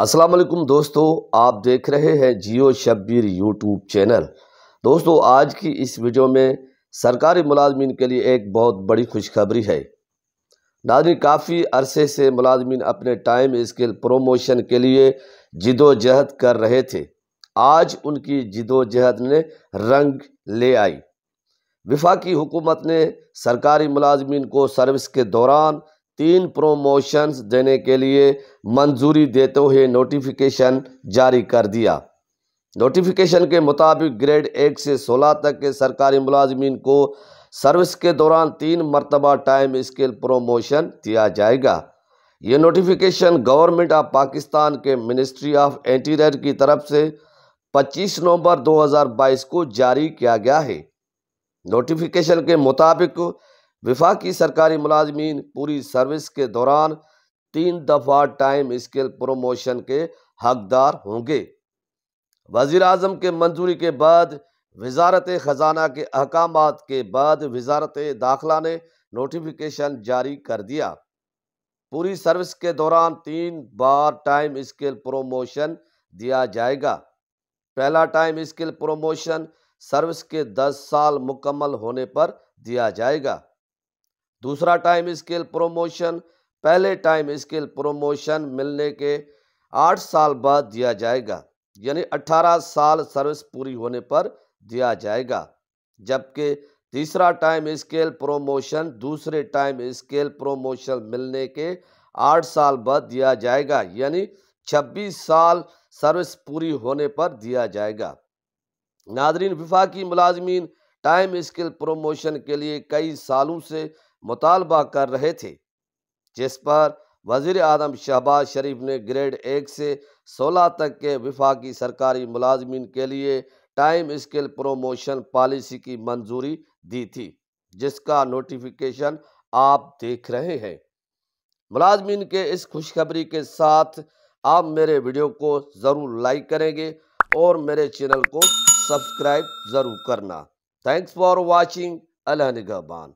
अस्सलाम वालेकुम दोस्तों आप देख रहे हैं जियो शब्बीर यूट्यूब चैनल दोस्तों आज की इस वीडियो में सरकारी मुलाजमीन के लिए एक बहुत बड़ी खुशखबरी है नादी काफ़ी अरसे से मुलाजमीन अपने टाइम स्केल प्रोमोशन के लिए जिदोजहद कर रहे थे आज उनकी जिदोजहद ने रंग ले आई विफाकी हुकूमत ने सरकारी मुलाजमीन को सर्विस के दौरान तीन प्रोमोशंस देने के लिए मंजूरी देते हुए नोटिफिकेशन जारी कर दिया नोटिफिकेशन के मुताबिक ग्रेड एक से सोलह तक के सरकारी मुलाजमीन को सर्विस के दौरान तीन मरतबा टाइम स्केल प्रोमोशन दिया जाएगा ये नोटिफिकेशन गवर्नमेंट ऑफ पाकिस्तान के मिनिस्ट्री ऑफ इंटीरियर की तरफ से 25 नवंबर 2022 को जारी किया गया है नोटिफिकेशन के मुताबिक विफाकी सरकारी मुलाजमीन पूरी सर्विस के दौरान तीन दफ़ा टाइम स्केल प्रोमोशन के हकदार होंगे वजीर अजम के मंजूरी के बाद वजारत ख़जाना के अहकाम के बाद वजारत दाखिला ने नोटिफिकेशन जारी कर दिया पूरी सर्विस के दौरान तीन बार टाइम स्केल प्रोमोशन दिया जाएगा पहला टाइम स्केल प्रोमोशन सर्विस के 10 साल मुकम्मल होने पर दिया जाएगा दूसरा टाइम स्केल प्रोमोशन पहले टाइम स्केल प्रोमोशन मिलने के आठ साल बाद दिया जाएगा यानी अट्ठारह साल सर्विस पूरी होने पर दिया जाएगा जबकि तीसरा टाइम स्केल प्रोमोशन दूसरे टाइम स्केल प्रोमोशन मिलने के आठ साल बाद दिया जाएगा यानी छब्बीस साल सर्विस पूरी होने पर दिया जाएगा नादरीन की मुलाजमीन टाइम स्केल प्रोमोशन के लिए कई सालों से मुतालबा कर रहे थे जिस पर वजीर अदम शहबाज शरीफ ने ग्रेड एक से सोलह तक के विफाकी सरकारी मुलाजमन के लिए टाइम स्केल प्रोमोशन पॉलिसी की मंजूरी दी थी जिसका नोटिफिकेशन आप देख रहे हैं मुलाजमन के इस खुशखबरी के साथ आप मेरे वीडियो को ज़रूर लाइक करेंगे और मेरे चैनल को सब्सक्राइब ज़रूर करना थैंक्स फॉर वॉचिंग अल्लाह